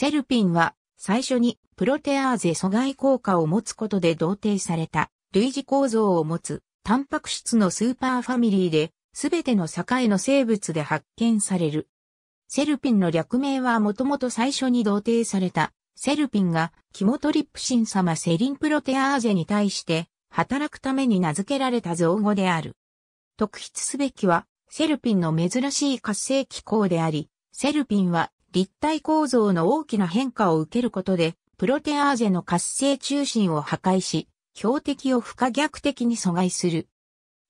セルピンは最初にプロテアーゼ阻害効果を持つことで同定された類似構造を持つタンパク質のスーパーファミリーで、すべての境の生物で発見される。セルピンの略名はもともと最初に同定されたセルピンがキモトリプシン様セリンプロテアーゼに対して働くために名付けられた造語である。特筆すべきはセルピンの珍しい活性機構であり、セルピンは立体構造の大きな変化を受けることで、プロテアーゼの活性中心を破壊し、標的を不可逆的に阻害する。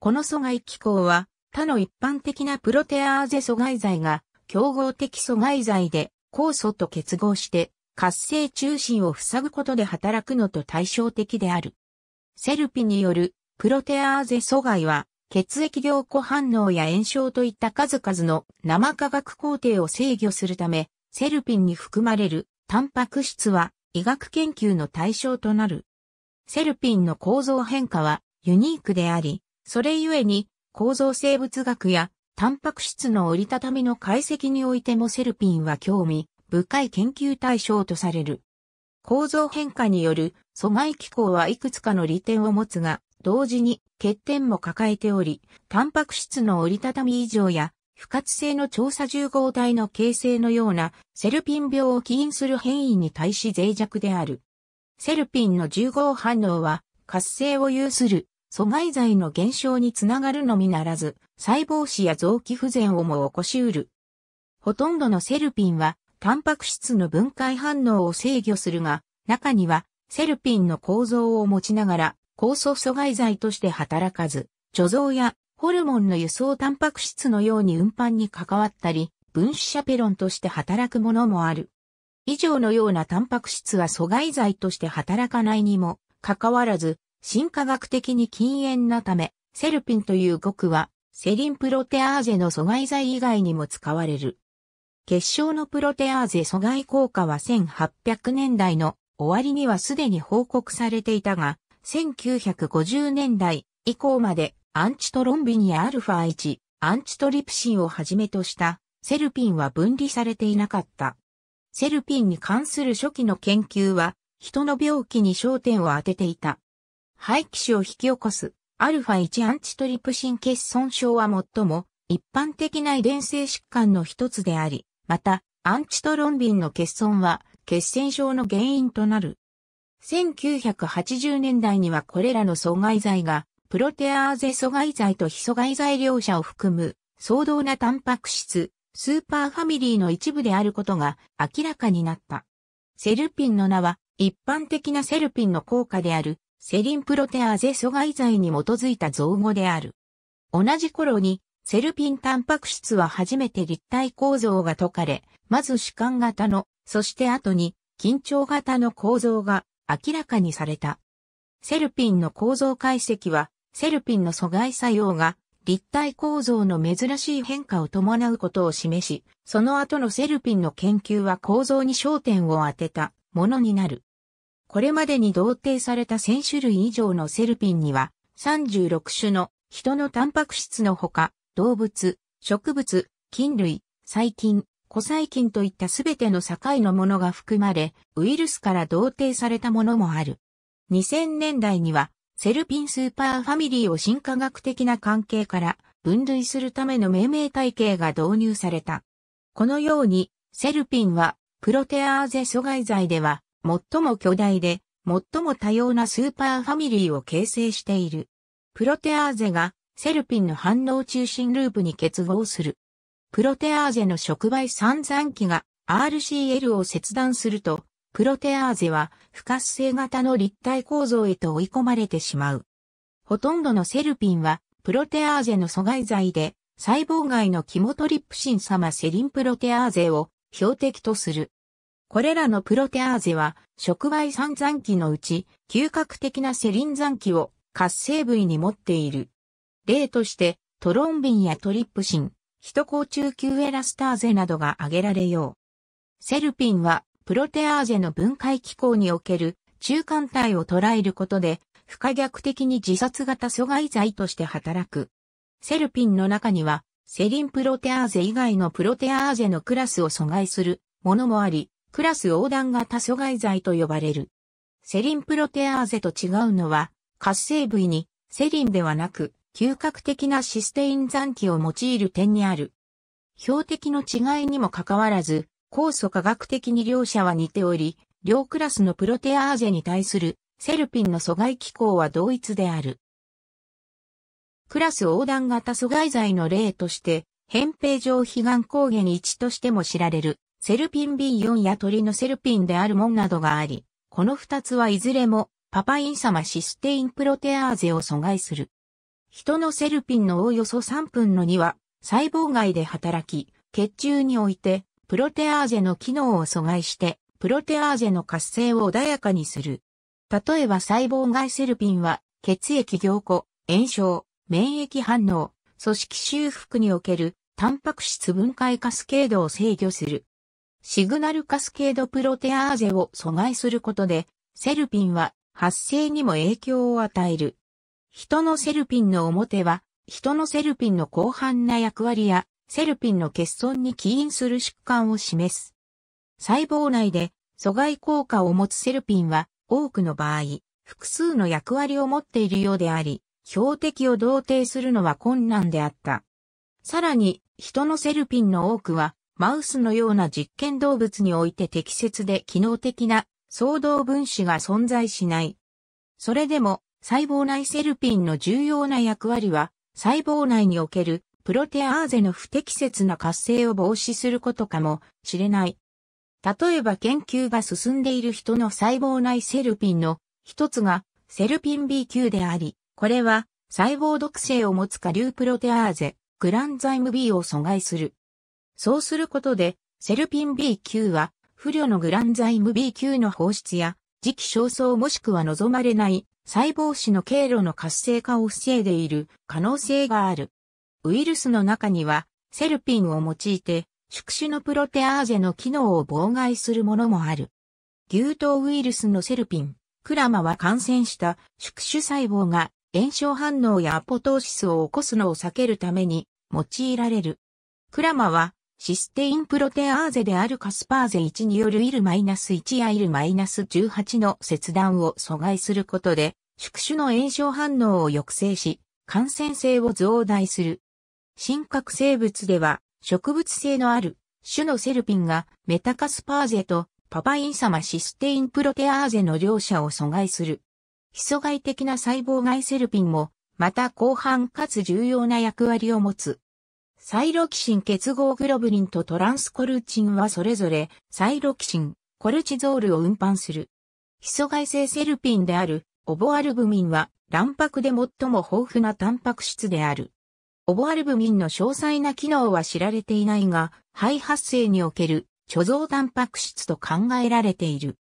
この阻害機構は、他の一般的なプロテアーゼ阻害剤が、競合的阻害剤で、酵素と結合して、活性中心を塞ぐことで働くのと対照的である。セルピによるプロテアーゼ阻害は、血液凝固反応や炎症といった数々の生化学工程を制御するため、セルピンに含まれるタンパク質は医学研究の対象となる。セルピンの構造変化はユニークであり、それゆえに構造生物学やタンパク質の折りたたみの解析においてもセルピンは興味深い研究対象とされる。構造変化による阻害機構はいくつかの利点を持つが、同時に欠点も抱えており、タンパク質の折りたたみ異常や不活性の調査重合体の形成のようなセルピン病を起因する変異に対し脆弱である。セルピンの重合反応は活性を有する阻害剤の減少につながるのみならず、細胞死や臓器不全をも起こしうる。ほとんどのセルピンは、タンパク質の分解反応を制御するが、中には、セルピンの構造を持ちながら、酵素阻害剤として働かず、貯蔵やホルモンの輸送タンパク質のように運搬に関わったり、分子シャペロンとして働くものもある。以上のようなタンパク質は阻害剤として働かないにも、かかわらず、進化学的に禁煙なため、セルピンという極は、セリンプロテアーゼの阻害剤以外にも使われる。結晶のプロテアーゼ阻害効果は1800年代の終わりにはすでに報告されていたが、1950年代以降までアンチトロンビニアルファ1、アンチトリプシンをはじめとしたセルピンは分離されていなかった。セルピンに関する初期の研究は、人の病気に焦点を当てていた。肺気腫を引き起こす、アルファ1アンチトリプシン欠損症は最も一般的な遺伝性疾患の一つであり、また、アンチトロンビンの欠損は、血栓症の原因となる。1980年代にはこれらの阻害剤がプロテアーゼ阻害剤と非阻害剤両者を含む、相当なタンパク質、スーパーファミリーの一部であることが明らかになった。セルピンの名は、一般的なセルピンの効果である、セリンプロテアーゼ阻害剤に基づいた造語である。同じ頃に、セルピンタンパク質は初めて立体構造が解かれ、まず主観型の、そして後に緊張型の構造が明らかにされた。セルピンの構造解析はセルピンの阻害作用が立体構造の珍しい変化を伴うことを示し、その後のセルピンの研究は構造に焦点を当てたものになる。これまでに同定された1000種類以上のセルピンには、36種の人のタンパク質のほか、動物、植物、菌類、細菌、古細菌といったすべての境のものが含まれ、ウイルスから同定されたものもある。2000年代にはセルピンスーパーファミリーを進化学的な関係から分類するための命名体系が導入された。このように、セルピンは、プロテアーゼ阻害剤では、最も巨大で、最も多様なスーパーファミリーを形成している。プロテアーゼが、セルピンの反応中心ループに結合する。プロテアーゼの触媒散々基が RCL を切断すると、プロテアーゼは不活性型の立体構造へと追い込まれてしまう。ほとんどのセルピンはプロテアーゼの阻害剤で細胞外のキモトリプシン様セリンプロテアーゼを標的とする。これらのプロテアーゼは触媒酸残機のうち嗅覚的なセリン残機を活性部位に持っている。例としてトロンビンやトリプシン、ヒト甲中級エラスターゼなどが挙げられよう。セルピンはプロテアーゼの分解機構における中間体を捉えることで、不可逆的に自殺型阻害剤として働く。セルピンの中には、セリンプロテアーゼ以外のプロテアーゼのクラスを阻害するものもあり、クラス横断型阻害剤と呼ばれる。セリンプロテアーゼと違うのは、活性部位にセリンではなく、嗅覚的なシステイン残機を用いる点にある。標的の違いにもかかわらず、酵素科学的に両者は似ており、両クラスのプロテアーゼに対するセルピンの阻害機構は同一である。クラス横断型阻害剤の例として、扁平上皮が抗原1としても知られる、セルピン B4 や鳥のセルピンであるもんなどがあり、この2つはいずれもパパイン様システインプロテアーゼを阻害する。人のセルピンのおおよそ3分の2は細胞外で働き、血中においてプロテアーゼの機能を阻害して、プロテアーゼの活性を穏やかにする。例えば細胞外セルピンは、血液凝固、炎症、免疫反応、組織修復における、タンパク質分解カスケードを制御する。シグナルカスケードプロテアーゼを阻害することで、セルピンは発生にも影響を与える。人のセルピンの表は、人のセルピンの広範な役割やセルピンの欠損に起因する疾患を示す。細胞内で阻害効果を持つセルピンは多くの場合、複数の役割を持っているようであり、標的を同定するのは困難であった。さらに、人のセルピンの多くは、マウスのような実験動物において適切で機能的な相動分子が存在しない。それでも、細胞内セルピンの重要な役割は、細胞内におけるプロテアーゼの不適切な活性を防止することかもしれない。例えば研究が進んでいる人の細胞内セルピンの一つがセルピン B9 であり、これは細胞毒性を持つ下流プロテアーゼ、グランザイム B を阻害する。そうすることで、セルピン B9 は不慮のグランザイム B9 の放出や、磁気焦燥もしくは望まれない細胞死の経路の活性化を防いでいる可能性がある。ウイルスの中には、セルピンを用いて、宿主のプロテアーゼの機能を妨害するものもある。牛刀ウイルスのセルピン、クラマは感染した宿主細胞が炎症反応やアポトーシスを起こすのを避けるために用いられる。クラマはシステインプロテアーゼであるカスパーゼ1によるナス1やナス1 8の切断を阻害することで、宿主の炎症反応を抑制し、感染性を増大する。真核生物では、植物性のある種のセルピンがメタカスパーゼとパパインサマシステインプロテアーゼの両者を阻害する。基礎外的な細胞外セルピンも、また広範かつ重要な役割を持つ。サイロキシン結合グロブリンとトランスコルチンはそれぞれサイロキシン、コルチゾールを運搬する。基礎外性セルピンであるオボアルブミンは卵白で最も豊富なタンパク質である。オボアルブミンの詳細な機能は知られていないが、肺発生における貯蔵タンパク質と考えられている。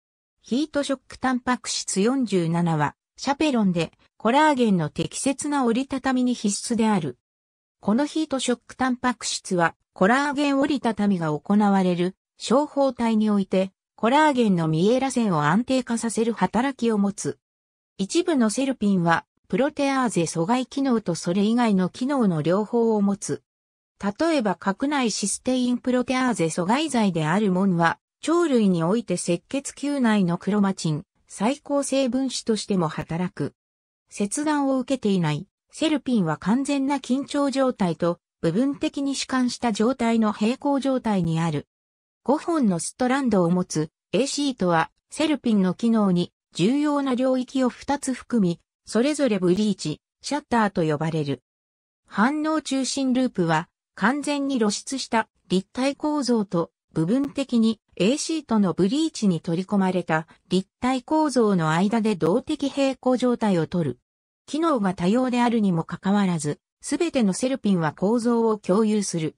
ヒートショックタンパク質47は、シャペロンでコラーゲンの適切な折りたたみに必須である。このヒートショックタンパク質は、コラーゲン折りたたみが行われる、小胞体において、コラーゲンのミエラ線を安定化させる働きを持つ。一部のセルピンは、プロテアーゼ阻害機能とそれ以外の機能の両方を持つ。例えば核内システインプロテアーゼ阻害剤であるもんは、鳥類において赤血球内のクロマチン、最高成分子としても働く。切断を受けていない、セルピンは完全な緊張状態と、部分的に弛緩した状態の平行状態にある。5本のストランドを持つ A c とはセルピンの機能に重要な領域を2つ含み、それぞれブリーチ、シャッターと呼ばれる。反応中心ループは完全に露出した立体構造と部分的に A シートのブリーチに取り込まれた立体構造の間で動的平行状態をとる。機能が多様であるにもかかわらず、すべてのセルピンは構造を共有する。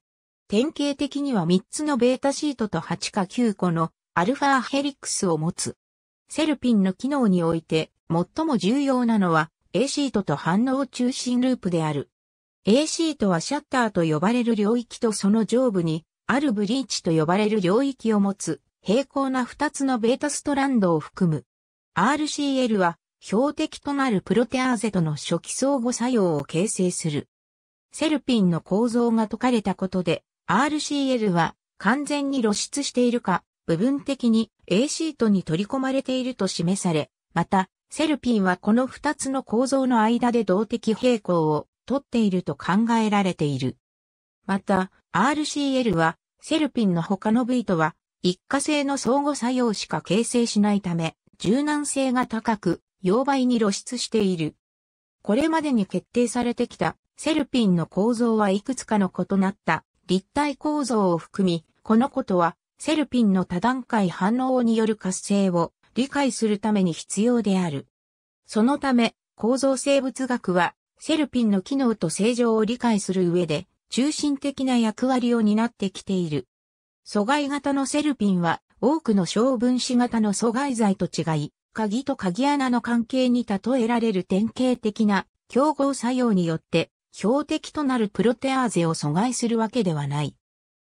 典型的には3つのベータシートと8か9個のアルファヘリックスを持つ。セルピンの機能において最も重要なのは A シートと反応中心ループである。A シートはシャッターと呼ばれる領域とその上部にあるブリーチと呼ばれる領域を持つ平行な2つのベータストランドを含む。RCL は標的となるプロテアーゼとの初期相互作用を形成する。セルピンの構造が解かれたことで RCL は完全に露出しているか部分的に A シートに取り込まれていると示され、またセルピンはこの二つの構造の間で動的平衡をとっていると考えられている。また、RCL は、セルピンの他の部位とは、一過性の相互作用しか形成しないため、柔軟性が高く、溶媒に露出している。これまでに決定されてきた、セルピンの構造はいくつかの異なった立体構造を含み、このことは、セルピンの多段階反応による活性を理解するために必要である。そのため、構造生物学は、セルピンの機能と正常を理解する上で、中心的な役割を担ってきている。阻害型のセルピンは、多くの小分子型の阻害剤と違い、鍵と鍵穴の関係に例えられる典型的な競合作用によって、標的となるプロテアーゼを阻害するわけではない。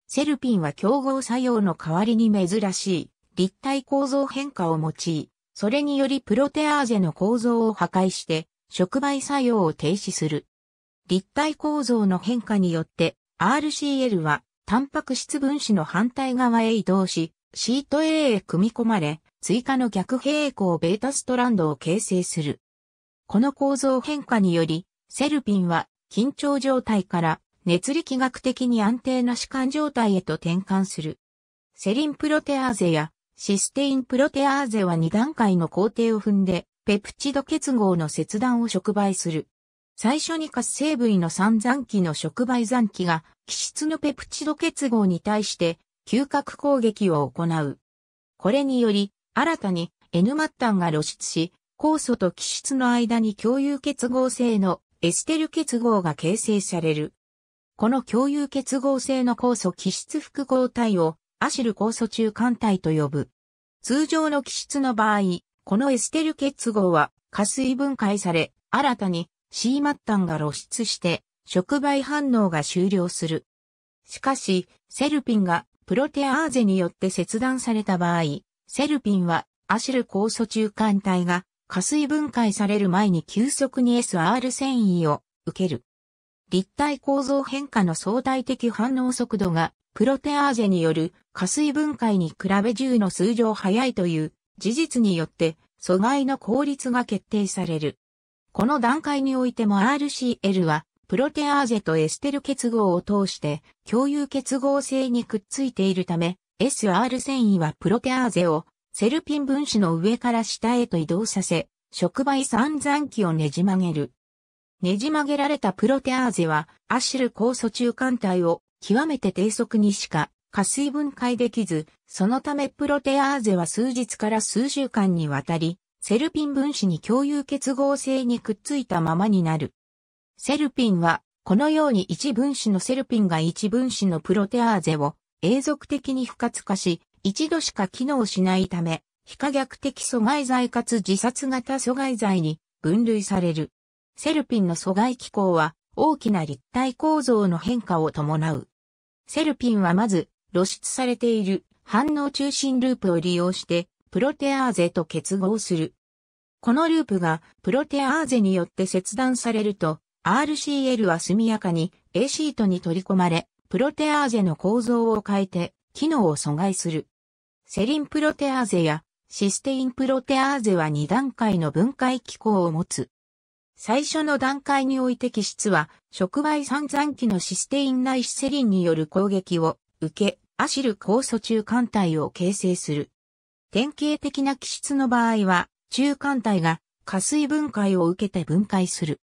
セルピンは競合作用の代わりに珍しい立体構造変化を用い、それによりプロテアーゼの構造を破壊して、触媒作用を停止する。立体構造の変化によって、RCL は、タンパク質分子の反対側へ移動し、シート A へ組み込まれ、追加の逆平行ベータストランドを形成する。この構造変化により、セルピンは緊張状態から熱力学的に安定な弛緩状態へと転換する。セリンプロテアーゼやシステインプロテアーゼは2段階の工程を踏んで、ペプチド結合の切断を触媒する。最初に活性部位の三残機の触媒残機が、気質のペプチド結合に対して、嗅覚攻撃を行う。これにより、新たに N 末端が露出し、酵素と気質の間に共有結合性のエステル結合が形成される。この共有結合性の酵素気質複合体をアシル酵素中間体と呼ぶ。通常の気質の場合、このエステル結合は加水分解され、新たに C 末端が露出して触媒反応が終了する。しかし、セルピンがプロテアーゼによって切断された場合、セルピンはアシル酵素中間体が加水分解される前に急速に SR 繊維を受ける。立体構造変化の相対的反応速度がプロテアーゼによる加水分解に比べ10の数乗早いという事実によって阻害の効率が決定される。この段階においても RCL はプロテアーゼとエステル結合を通して共有結合性にくっついているため SR 繊維はプロテアーゼをセルピン分子の上から下へと移動させ触媒散残器をねじ曲げる。ねじ曲げられたプロテアーゼは、アシル酵素中間体を極めて低速にしか加水分解できず、そのためプロテアーゼは数日から数週間にわたり、セルピン分子に共有結合性にくっついたままになる。セルピンは、このように一分子のセルピンが一分子のプロテアーゼを永続的に不活化し、一度しか機能しないため、非可逆的阻害剤かつ自殺型阻害剤に分類される。セルピンの阻害機構は大きな立体構造の変化を伴う。セルピンはまず露出されている反応中心ループを利用してプロテアーゼと結合する。このループがプロテアーゼによって切断されると RCL は速やかに A シートに取り込まれ、プロテアーゼの構造を変えて機能を阻害する。セリンプロテアーゼやシステインプロテアーゼは2段階の分解機構を持つ。最初の段階において気質は、触媒散残機のシステインナイシセリンによる攻撃を受け、アシル酵素中間体を形成する。典型的な気質の場合は、中間体が加水分解を受けて分解する。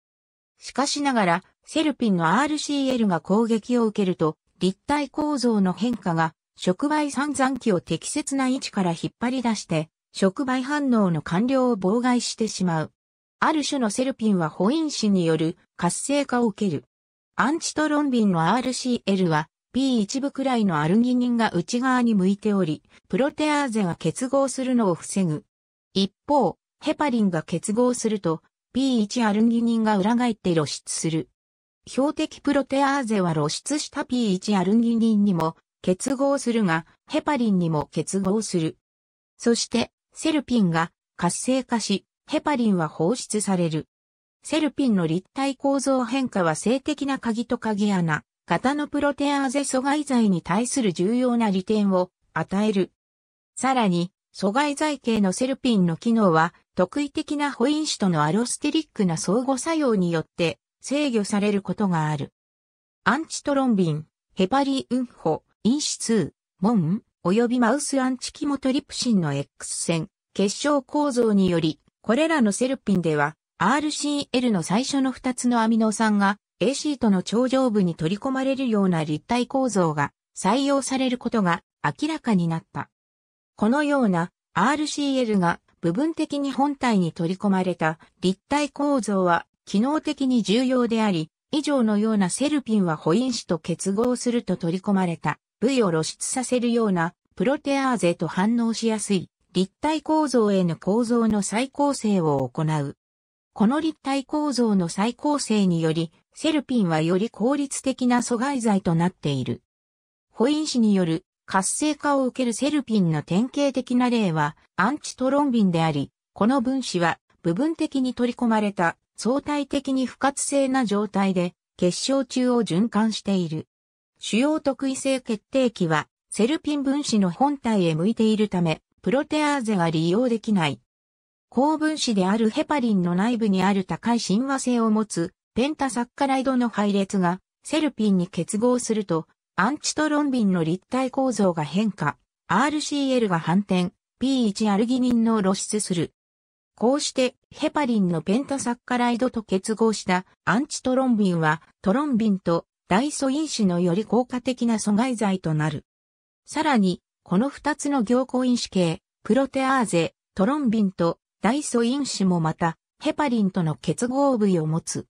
しかしながら、セルピンの RCL が攻撃を受けると、立体構造の変化が、触媒散残機を適切な位置から引っ張り出して、触媒反応の完了を妨害してしまう。ある種のセルピンはホインによる活性化を受ける。アンチトロンビンの RCL は P1 部くらいのアルギニンが内側に向いており、プロテアーゼが結合するのを防ぐ。一方、ヘパリンが結合すると P1 アルギニンが裏返って露出する。標的プロテアーゼは露出した P1 アルギニンにも結合するが、ヘパリンにも結合する。そして、セルピンが活性化し、ヘパリンは放出される。セルピンの立体構造変化は性的な鍵と鍵穴、型のプロテアーゼ阻害剤に対する重要な利点を与える。さらに、阻害剤系のセルピンの機能は、特異的なホイン子とのアロステリックな相互作用によって制御されることがある。アンチトロンビン、ヘパリンホ、因子2、モン、及びマウスアンチキモトリプシンの X 線、結晶構造によりこれらのセルピンでは、RCL の最初の2つのアミノ酸が AC との頂上部に取り込まれるような立体構造が採用されることが明らかになった。このような RCL が部分的に本体に取り込まれた立体構造は機能的に重要であり、以上のようなセルピンはホイン子と結合すると取り込まれた部位を露出させるようなプロテアーゼと反応しやすい立体構造への構造の再構成を行う。この立体構造の再構成により、セルピンはより効率的な阻害剤となっている。ホイン氏による活性化を受けるセルピンの典型的な例はアンチトロンビンであり、この分子は部分的に取り込まれた相対的に不活性な状態で結晶中を循環している。主要特異性決定器はセルピン分子の本体へ向いているため、プロテアーゼが利用できない。高分子であるヘパリンの内部にある高い親和性を持つペンタサッカライドの配列がセルピンに結合するとアンチトロンビンの立体構造が変化、RCL が反転、P1 アルギニンの露出する。こうしてヘパリンのペンタサッカライドと結合したアンチトロンビンはトロンビンとダイソ因子のより効果的な阻害剤となる。さらにこの二つの凝固因子系、プロテアーゼ、トロンビンとダイソ因子もまた、ヘパリンとの結合部位を持つ。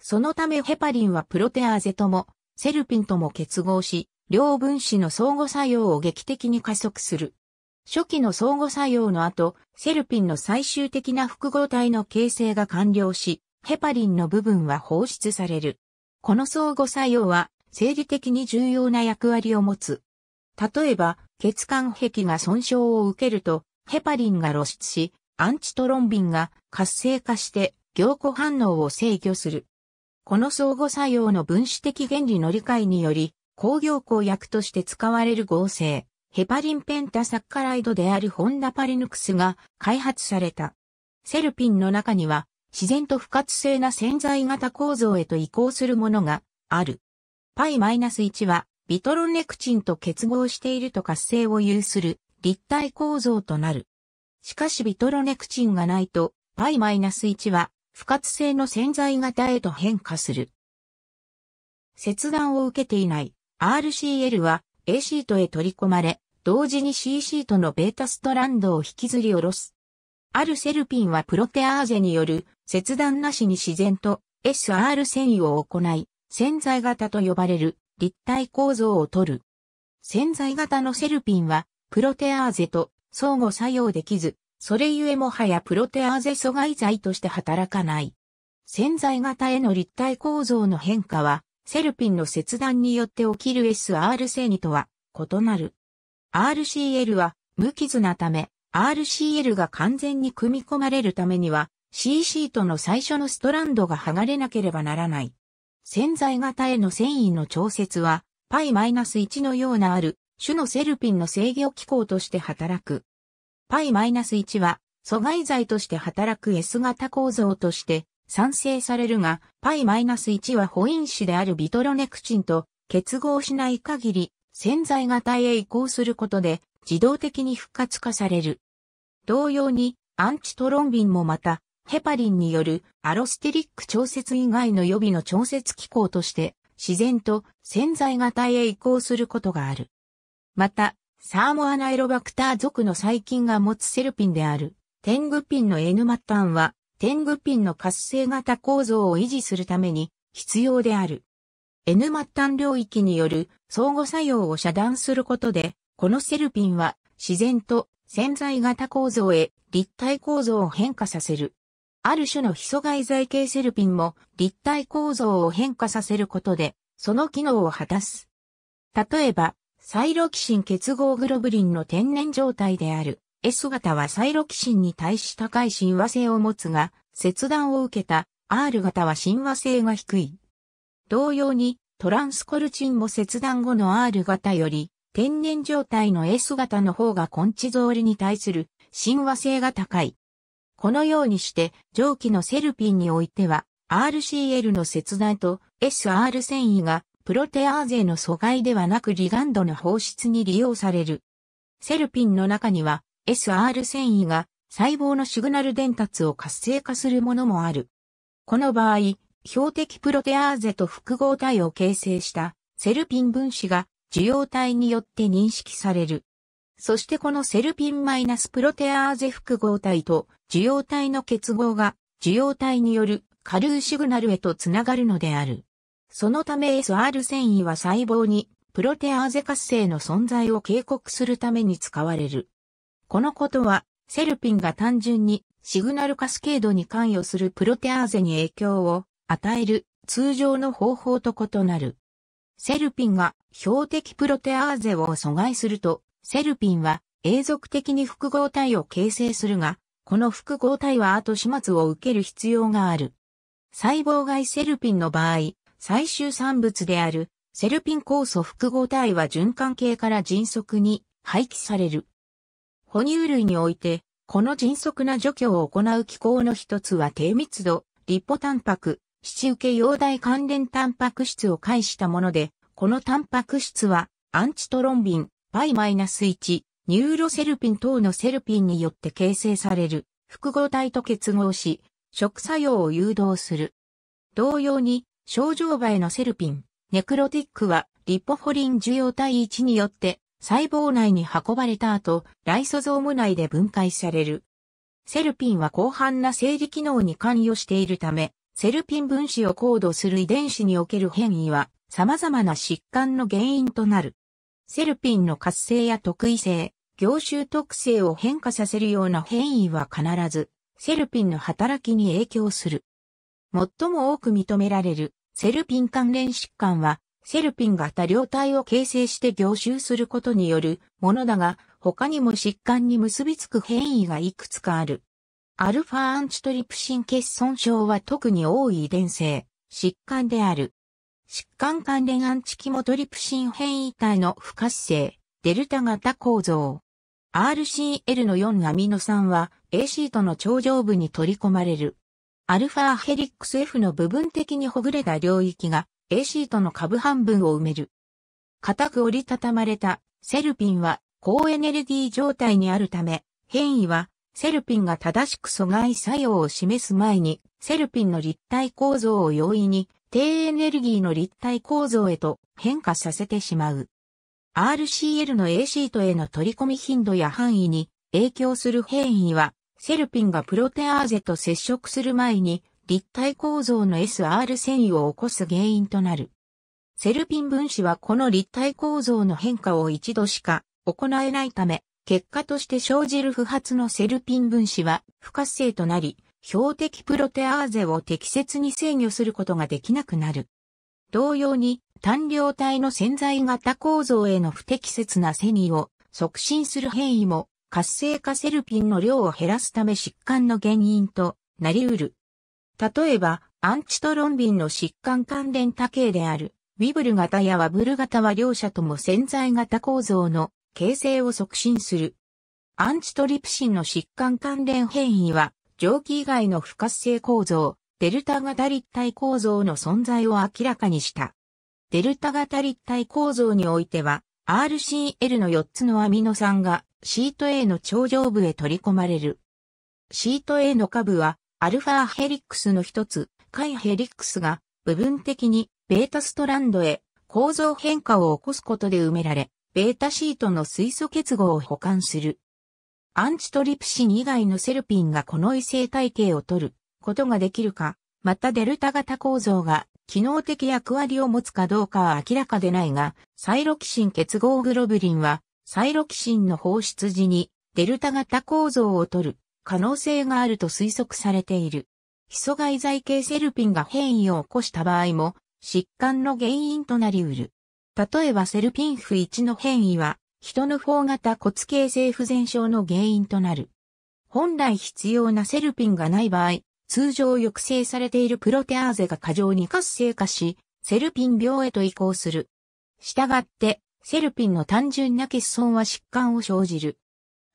そのためヘパリンはプロテアーゼとも、セルピンとも結合し、両分子の相互作用を劇的に加速する。初期の相互作用の後、セルピンの最終的な複合体の形成が完了し、ヘパリンの部分は放出される。この相互作用は、生理的に重要な役割を持つ。例えば、血管壁が損傷を受けると、ヘパリンが露出し、アンチトロンビンが活性化して凝固反応を制御する。この相互作用の分子的原理の理解により、抗凝固薬として使われる合成、ヘパリンペンタサッカライドであるホンダパリヌクスが開発された。セルピンの中には、自然と不活性な潜在型構造へと移行するものがある。π-1 はビトロネクチンと結合していると活性を有する立体構造となる。しかしビトロネクチンがないと π-1 は不活性の潜在型へと変化する。切断を受けていない RCL は A シートへ取り込まれ、同時に C シートのベータストランドを引きずり下ろす。あるセルピンはプロテアーゼによる切断なしに自然と SR 繊維を行い、潜在型と呼ばれる立体構造をとる。潜在型のセルピンは、プロテアーゼと相互作用できず、それゆえもはやプロテアーゼ阻害剤として働かない。潜在型への立体構造の変化は、セルピンの切断によって起きる SR 性にとは異なる。RCL は無傷なため、RCL が完全に組み込まれるためには、CC との最初のストランドが剥がれなければならない。潜在型への繊維の調節は、π-1 のようなある種のセルピンの制御機構として働く。π-1 は、阻害剤として働く S 型構造として産生されるが、π-1 は保因子であるビトロネクチンと結合しない限り、潜在型へ移行することで自動的に復活化される。同様に、アンチトロンビンもまた、ヘパリンによるアロステリック調節以外の予備の調節機構として自然と潜在型へ移行することがある。また、サーモアナエロバクター属の細菌が持つセルピンであるテングピンの N 末端はテングピンの活性型構造を維持するために必要である。N 末端領域による相互作用を遮断することで、このセルピンは自然と潜在型構造へ立体構造を変化させる。ある種の非素害材系セルピンも立体構造を変化させることで、その機能を果たす。例えば、サイロキシン結合グロブリンの天然状態である S 型はサイロキシンに対し高い親和性を持つが、切断を受けた R 型は親和性が低い。同様に、トランスコルチンも切断後の R 型より、天然状態の S 型の方が根治ーりに対する親和性が高い。このようにして、上記のセルピンにおいては、RCL の切断と SR 繊維がプロテアーゼの阻害ではなくリガンドの放出に利用される。セルピンの中には SR 繊維が細胞のシグナル伝達を活性化するものもある。この場合、標的プロテアーゼと複合体を形成したセルピン分子が受容体によって認識される。そしてこのセルピンマイナスプロテアーゼ複合体と受容体の結合が受容体による下流シグナルへとつながるのである。そのため SR 繊維は細胞にプロテアーゼ活性の存在を警告するために使われる。このことは、セルピンが単純にシグナルカスケードに関与するプロテアーゼに影響を与える通常の方法と異なる。セルピンが標的プロテアーゼを阻害すると、セルピンは永続的に複合体を形成するが、この複合体は後始末を受ける必要がある。細胞外セルピンの場合、最終産物であるセルピン酵素複合体は循環系から迅速に廃棄される。哺乳類において、この迅速な除去を行う機構の一つは低密度、リポタンパク、七受け溶剤関連タンパク質を介したもので、このタンパク質はアンチトロンビン、π-1 ニューロセルピン等のセルピンによって形成される複合体と結合し、食作用を誘導する。同様に、症状場へのセルピン、ネクロティックは、リポホリン受容体1によって、細胞内に運ばれた後、ライソゾーム内で分解される。セルピンは広範な生理機能に関与しているため、セルピン分子を高度する遺伝子における変異は、様々な疾患の原因となる。セルピンの活性や特異性、業種特性を変化させるような変異は必ず、セルピンの働きに影響する。最も多く認められるセルピン関連疾患は、セルピン型両量体を形成して凝集することによるものだが、他にも疾患に結びつく変異がいくつかある。アルファアンチトリプシン欠損症は特に多い遺伝性、疾患である。疾患関連アンチキモトリプシン変異体の不活性、デルタ型構造。RCL の4アミノ酸は A シートの頂上部に取り込まれる。アルファヘリックス F の部分的にほぐれた領域が A シートの下部半分を埋める。固く折りたたまれたセルピンは高エネルギー状態にあるため、変異はセルピンが正しく阻害作用を示す前に、セルピンの立体構造を容易に低エネルギーの立体構造へと変化させてしまう。RCL の A シートへの取り込み頻度や範囲に影響する変異は、セルピンがプロテアーゼと接触する前に立体構造の SR 繊維を起こす原因となる。セルピン分子はこの立体構造の変化を一度しか行えないため、結果として生じる不発のセルピン分子は不活性となり、標的プロテアーゼを適切に制御することができなくなる。同様に、単量体の潜在型構造への不適切なセ移を促進する変異も活性化セルピンの量を減らすため疾患の原因となり得る。例えば、アンチトロンビンの疾患関連多系である、ウィブル型やワブル型は両者とも潜在型構造の形成を促進する。アンチトリプシンの疾患関連変異は、蒸気以外の不活性構造、デルタ型立体構造の存在を明らかにした。デルタ型立体構造においては、RCL の4つのアミノ酸がシート A の頂上部へ取り込まれる。シート A の下部は、アルファヘリックスの一つ、カイヘリックスが部分的にベータストランドへ構造変化を起こすことで埋められ、ベータシートの水素結合を保管する。アンチトリプシン以外のセルピンがこの異性体系を取ることができるか、またデルタ型構造が機能的役割を持つかどうかは明らかでないが、サイロキシン結合グロブリンは、サイロキシンの放出時にデルタ型構造を取る可能性があると推測されている。基礎外在系セルピンが変異を起こした場合も疾患の原因となりうる。例えばセルピンフ1の変異は人の方型骨形成不全症の原因となる。本来必要なセルピンがない場合、通常抑制されているプロテアーゼが過剰に活性化し、セルピン病へと移行する。したがって、セルピンの単純な欠損は疾患を生じる。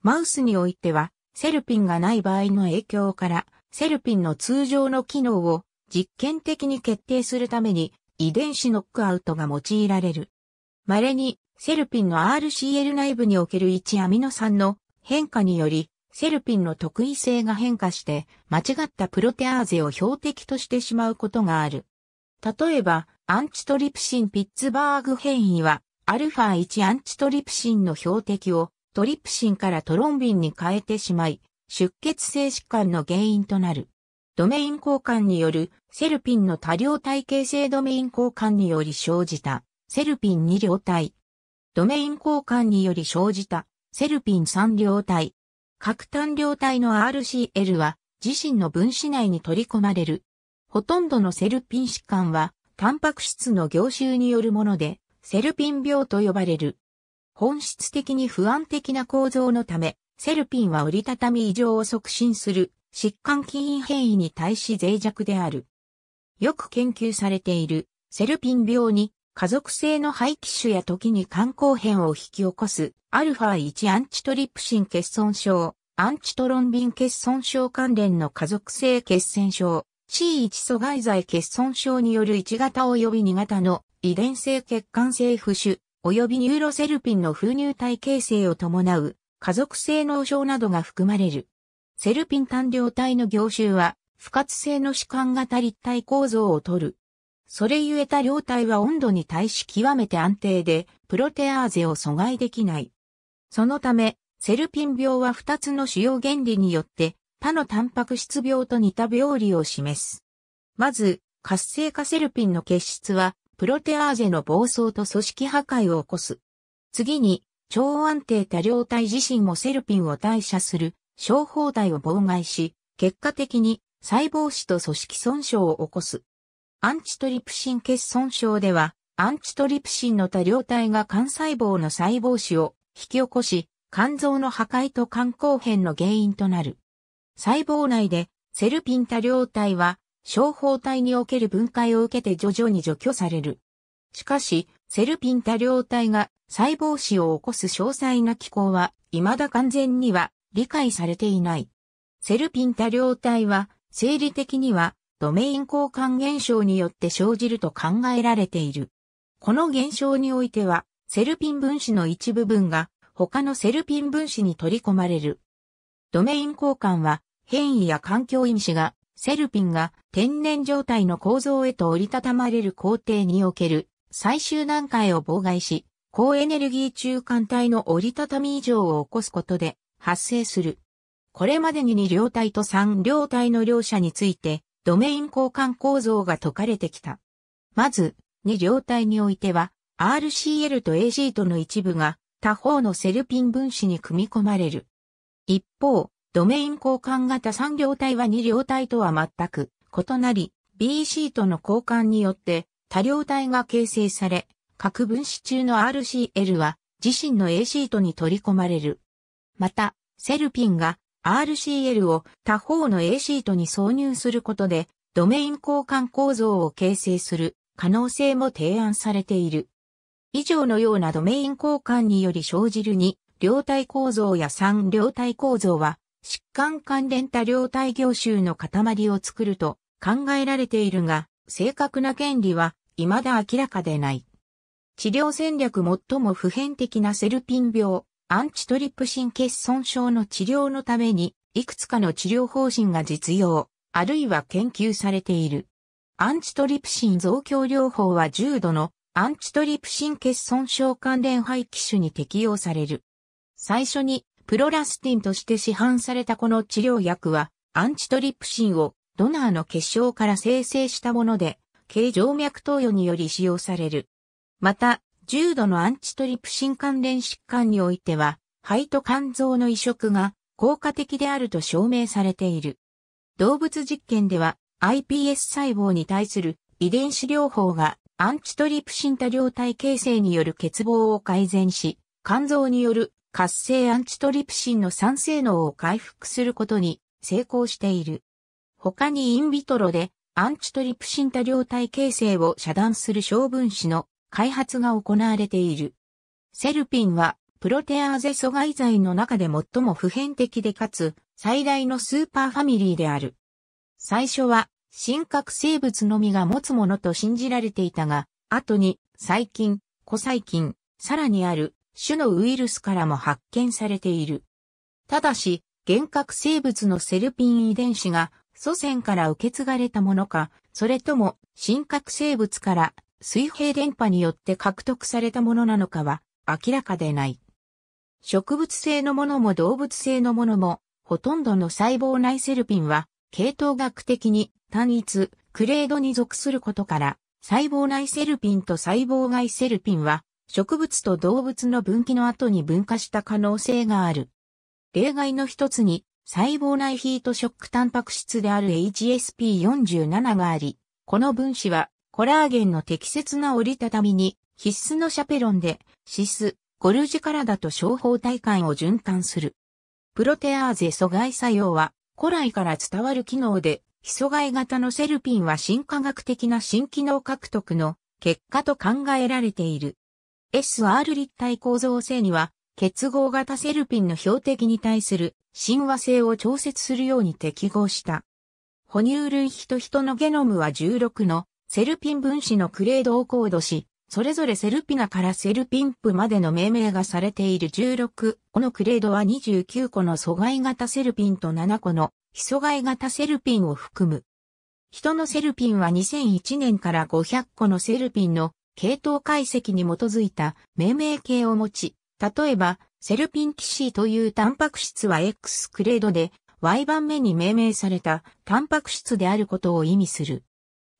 マウスにおいては、セルピンがない場合の影響から、セルピンの通常の機能を実験的に決定するために遺伝子ノックアウトが用いられる。稀にセルピンの RCL 内部における1アミノ酸の変化によりセルピンの特異性が変化して、間違ったプロテアーゼを標的としてしまうことがある。例えば、アンチトリプシンピッツバーグ変異は、アルファ1アンチトリプシンの標的をトリプシンからトロンビンに変えてしまい、出血性疾患の原因となる。ドメイン交換によるセルピンの多量体系性ドメイン交換により生じたセルピン2両体。ドメイン交換により生じたセルピン3両体。核単量体の RCL は自身の分子内に取り込まれる。ほとんどのセルピン疾患は、タンパク質の凝集によるもので、セルピン病と呼ばれる。本質的に不安的な構造のため、セルピンは折りたたみ異常を促進する疾患起因変異に対し脆弱である。よく研究されているセルピン病に家族性の肺気腫や時に肝硬変を引き起こす、アルファ1アンチトリプシン欠損症、アンチトロンビン欠損症関連の家族性血栓症、C1 阻害剤欠損症による1型及び2型の遺伝性血管性浮腫、及びニューロセルピンの封入体形成を伴う家族性脳症などが含まれる。セルピン単量体の凝集は、不活性の主管型立体構造をとる。それゆえた量体は温度に対し極めて安定で、プロテアーゼを阻害できない。そのため、セルピン病は2つの主要原理によって、他のタンパク質病と似た病理を示す。まず、活性化セルピンの結質は、プロテアーゼの暴走と組織破壊を起こす。次に、超安定多量体自身もセルピンを代謝する、小胞体を妨害し、結果的に細胞死と組織損傷を起こす。アンチトリプシン欠損症では、アンチトリプシンの多量体が肝細胞の細胞死を引き起こし、肝臓の破壊と肝硬変の原因となる。細胞内でセルピン多量体は、小胞体における分解を受けて徐々に除去される。しかし、セルピン多量体が細胞死を起こす詳細な機構は、未だ完全には理解されていない。セルピン多量体は、生理的にはドメイン交換現象によって生じると考えられている。この現象においては、セルピン分子の一部分が他のセルピン分子に取り込まれる。ドメイン交換は変異や環境因子がセルピンが天然状態の構造へと折りたたまれる工程における最終段階を妨害し、高エネルギー中間体の折りたたみ異常を起こすことで発生する。これまでに2両体と3両体の両者についてドメイン交換構造が解かれてきた。まず、2両体においては、RCL と AG との一部が他方のセルピン分子に組み込まれる。一方、ドメイン交換型3両体は2両体とは全く異なり、BC との交換によって多両体が形成され、各分子中の RCL は自身の AC とに取り込まれる。また、セルピンが RCL を他方の A シートに挿入することで、ドメイン交換構造を形成する可能性も提案されている。以上のようなドメイン交換により生じる2、両体構造や3、両体構造は、疾患関連多両体業種の塊を作ると考えられているが、正確な権利は未だ明らかでない。治療戦略最も普遍的なセルピン病、アンチトリプシン欠損症の治療のために、いくつかの治療方針が実用、あるいは研究されている。アンチトリプシン増強療法は重度のアンチトリプシン欠損症関連肺機種に適用される。最初にプロラスティンとして市販されたこの治療薬はアンチトリプシンをドナーの結晶から生成したもので、軽状脈投与により使用される。また、重度のアンチトリプシン関連疾患においては、肺と肝臓の移植が効果的であると証明されている。動物実験では iPS 細胞に対する遺伝子療法がアンチトリプシン多量体形成による欠乏を改善し、肝臓による活性アンチトリプシンの酸性能を回復することに成功している。他にインビトロでアンチトリプシン多量体形成を遮断する小分子の開発が行われている。セルピンはプロテアーゼ阻害剤の中で最も普遍的でかつ最大のスーパーファミリーである。最初は真核生物のみが持つものと信じられていたが、後に細菌、古細菌、さらにある種のウイルスからも発見されている。ただし、原核生物のセルピン遺伝子が祖先から受け継がれたものか、それとも真核生物から水平電波によって獲得されたものなのかは明らかでない。植物性のものも動物性のものも、ほとんどの細胞内セルピンは、系統学的に単一、クレードに属することから、細胞内セルピンと細胞外セルピンは、植物と動物の分岐の後に分化した可能性がある。例外の一つに、細胞内ヒートショックタンパク質である HSP47 があり、この分子はコラーゲンの適切な折りたたみに、必須のシャペロンで、シス、ゴルジカラダと小胞体間を循環する。プロテアーゼ阻害作用は、古来から伝わる機能で、非阻害型のセルピンは新科学的な新機能獲得の結果と考えられている。SR 立体構造性には、結合型セルピンの標的に対する親和性を調節するように適合した。哺乳類ヒトヒトのゲノムは16のセルピン分子のクレードをコードし、それぞれセルピナからセルピンプまでの命名がされている16個のクレードは29個の阻害型セルピンと7個の非阻害型セルピンを含む。人のセルピンは2001年から500個のセルピンの系統解析に基づいた命名系を持ち、例えば、セルピンキシーというタンパク質は X クレードで Y 番目に命名されたタンパク質であることを意味する。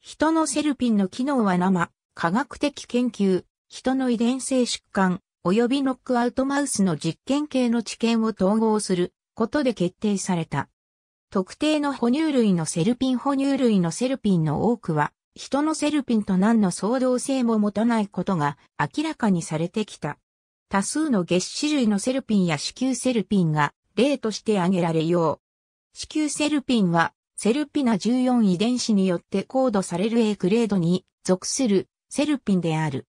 人のセルピンの機能は生、科学的研究、人の遺伝性疾患、及びノックアウトマウスの実験系の知見を統合することで決定された。特定の哺乳類のセルピン哺乳類のセルピンの多くは、人のセルピンと何の相当性も持たないことが明らかにされてきた。多数の月子類のセルピンや子宮セルピンが例として挙げられよう。子宮セルピンはセルピナ14遺伝子によってコードされる A グレードに属するセルピンである。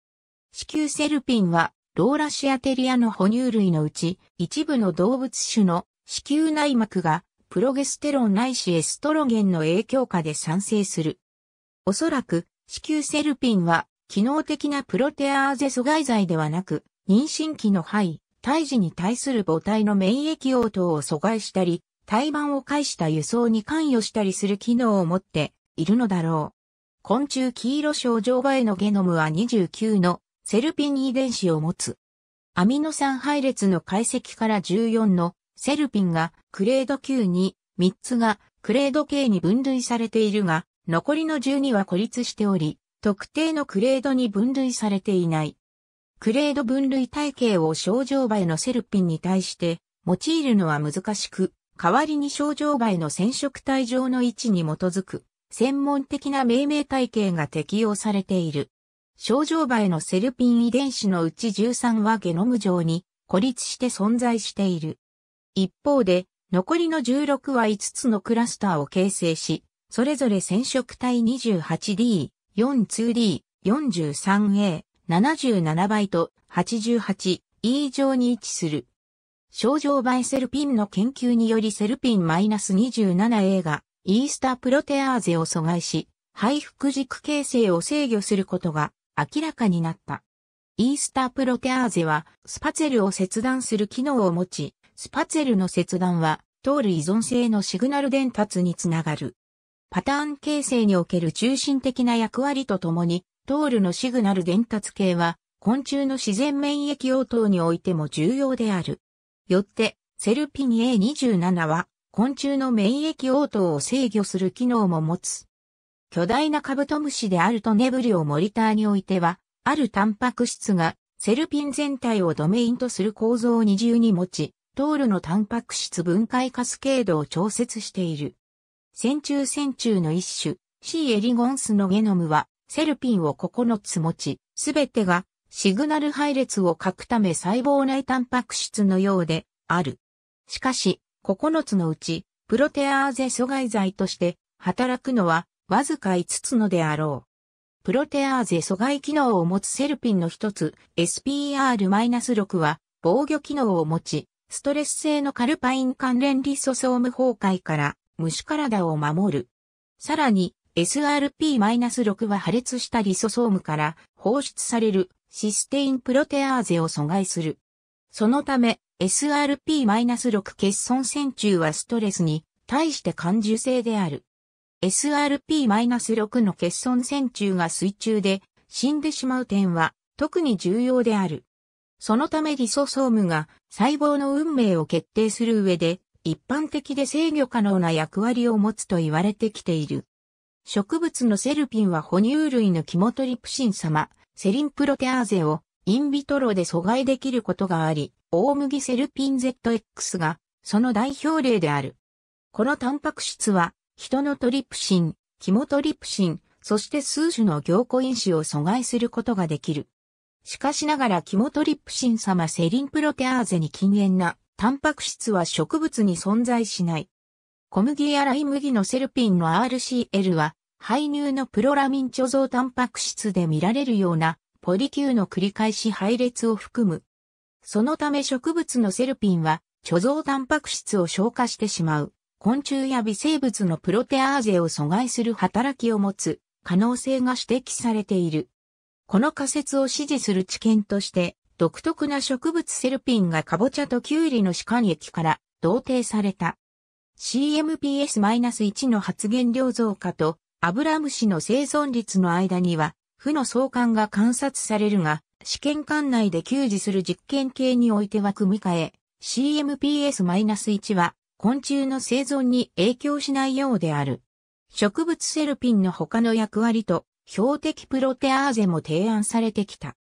子宮セルピンはローラシアテリアの哺乳類のうち一部の動物種の子宮内膜がプロゲステロンないしエストロゲンの影響下で産生する。おそらく子宮セルピンは機能的なプロテアーゼ阻害剤ではなく妊娠期の肺、胎児に対する母体の免疫応答を阻害したり、胎盤を介した輸送に関与したりする機能を持っているのだろう。昆虫黄色症状外のゲノムは29のセルピン遺伝子を持つ。アミノ酸配列の解析から14のセルピンがクレード9に、3つがクレード K に分類されているが、残りの12は孤立しており、特定のクレードに分類されていない。クレード分類体系を症状場へのセルピンに対して用いるのは難しく、代わりに症状外の染色体上の位置に基づく、専門的な命名体系が適用されている。症状外のセルピン遺伝子のうち13はゲノム上に孤立して存在している。一方で、残りの16は5つのクラスターを形成し、それぞれ染色体 28D、42D、43A、77倍と 88E 上に位置する症状バイセルピンの研究によりセルピン -27A がイースタープロテアーゼを阻害し、肺腹軸形成を制御することが明らかになった。イースタープロテアーゼはスパツェルを切断する機能を持ち、スパツェルの切断は通る依存性のシグナル伝達につながる。パターン形成における中心的な役割とともに、トールのシグナル伝達系は、昆虫の自然免疫応答においても重要である。よって、セルピニ A27 は、昆虫の免疫応答を制御する機能も持つ。巨大なカブトムシであるとネブリをモニターにおいては、あるタンパク質がセルピン全体をドメインとする構造を二重に持ち、トールのタンパク質分解カスケードを調節している。線虫線虫の一種、C エリゴンスのゲノムは、セルピンを9つ持ち、すべてがシグナル配列を書くため細胞内タンパク質のようである。しかし、9つのうち、プロテアーゼ阻害剤として働くのはわずか5つのであろう。プロテアーゼ阻害機能を持つセルピンの一つ SPR-6 は防御機能を持ち、ストレス性のカルパイン関連リソソーム崩壊から虫体を守る。さらに SRP-6 は破裂したリソソームから放出されるシステインプロテアーゼを阻害する。そのため、SRP-6 欠損線虫はストレスに対して感受性である。SRP-6 の欠損線虫が水中で死んでしまう点は特に重要である。そのためリソソームが細胞の運命を決定する上で一般的で制御可能な役割を持つと言われてきている。植物のセルピンは哺乳類のキモトリプシン様、セリンプロテアーゼをインビトロで阻害できることがあり、大麦セルピン ZX がその代表例である。このタンパク質は、人のトリプシン、キモトリプシン、そして数種の凝固因子を阻害することができる。しかしながらキモトリプシン様セリンプロテアーゼに禁煙な、タンパク質は植物に存在しない。小麦やライ麦のセルピンの RCL は、排乳のプロラミン貯蔵タンパク質で見られるようなポリキューの繰り返し配列を含む。そのため植物のセルピンは貯蔵タンパク質を消化してしまう。昆虫や微生物のプロテアーゼを阻害する働きを持つ可能性が指摘されている。この仮説を支持する知見として、独特な植物セルピンがカボチャとキュウリの歯間液から同定された。CMPS-1 の発現量増加とアブラムシの生存率の間には、負の相関が観察されるが、試験管内で給仕する実験系においては組み替え、CMPS-1 は昆虫の生存に影響しないようである。植物セルピンの他の役割と標的プロテアーゼも提案されてきた。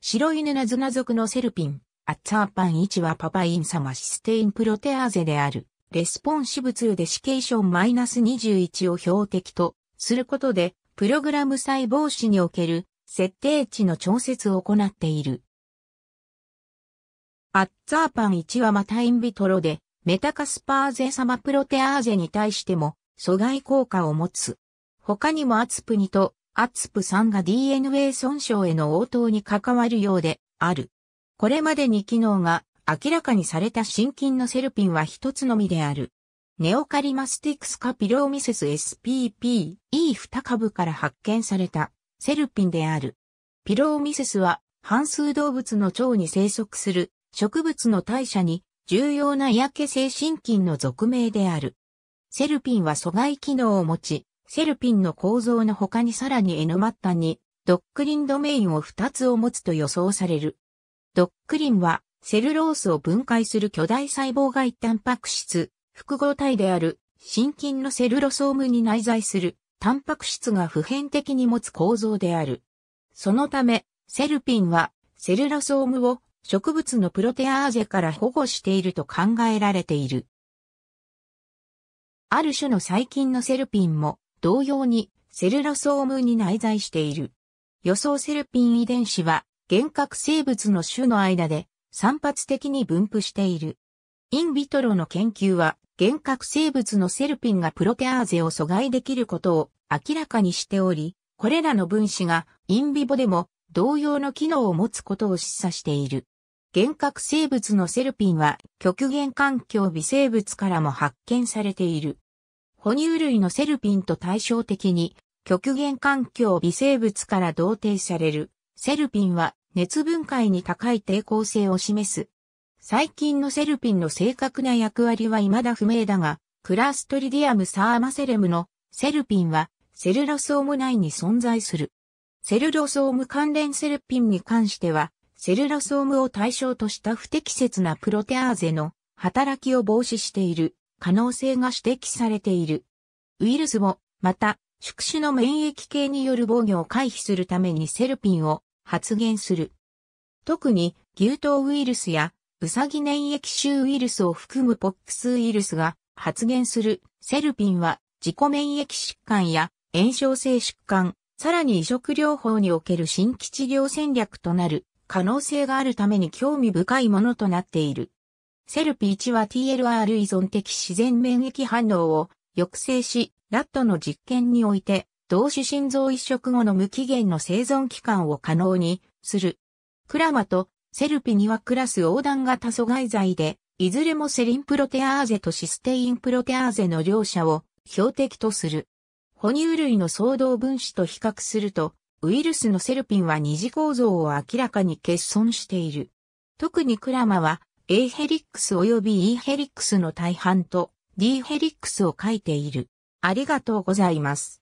白犬ナズナ属のセルピン、アッツァーパン1はパパインサマシステインプロテアーゼである。レスポンシブ2でシケーション -21 を標的とすることで、プログラム細胞子における設定値の調節を行っている。アッツァーパン1はまたインビトロで、メタカスパーゼ様プロテアーゼに対しても阻害効果を持つ。他にもアツプ2とアツプ3が DNA 損傷への応答に関わるようである。これまでに機能が明らかにされた心筋のセルピンは一つのみである。ネオカリマスティクスカピローミセス SPP E2 株から発見されたセルピンである。ピローミセスは半数動物の腸に生息する植物の代謝に重要な嫌気性心筋の俗名である。セルピンは阻害機能を持ち、セルピンの構造の他にさらにエヌマッタにドックリンドメインを2つを持つと予想される。ドックリンはセルロースを分解する巨大細胞外タンパク質複合体である、心筋のセルロソームに内在する、タンパク質が普遍的に持つ構造である。そのため、セルピンは、セルロソームを植物のプロテアーゼから保護していると考えられている。ある種の細菌のセルピンも、同様に、セルロソームに内在している。予想セルピン遺伝子は、幻覚生物の種の間で散発的に分布している。インビトロの研究は、原核生物のセルピンがプロテアーゼを阻害できることを明らかにしており、これらの分子がインビボでも同様の機能を持つことを示唆している。原核生物のセルピンは極限環境微生物からも発見されている。哺乳類のセルピンと対照的に極限環境微生物から同定されるセルピンは熱分解に高い抵抗性を示す最近のセルピンの正確な役割は未だ不明だが、クラストリディアムサーマセレムのセルピンはセルロソーム内に存在する。セルロソーム関連セルピンに関しては、セルロソームを対象とした不適切なプロテアーゼの働きを防止している可能性が指摘されている。ウイルスも、また、宿主の免疫系による防御を回避するためにセルピンを発現する。特に、牛痘ウイルスやウサギ粘液臭ウイルスを含むポックスウイルスが発現するセルピンは自己免疫疾患や炎症性疾患、さらに移植療法における新規治療戦略となる可能性があるために興味深いものとなっている。セルピ1は TLR 依存的自然免疫反応を抑制し、ラットの実験において、同種心臓移植後の無期限の生存期間を可能にする。クラマとセルピにはクラス横断型阻害剤で、いずれもセリンプロテアーゼとシステインプロテアーゼの両者を標的とする。哺乳類の相動分子と比較すると、ウイルスのセルピンは二次構造を明らかに欠損している。特にクラマは、A ヘリックス及び E ヘリックスの大半と D ヘリックスを書いている。ありがとうございます。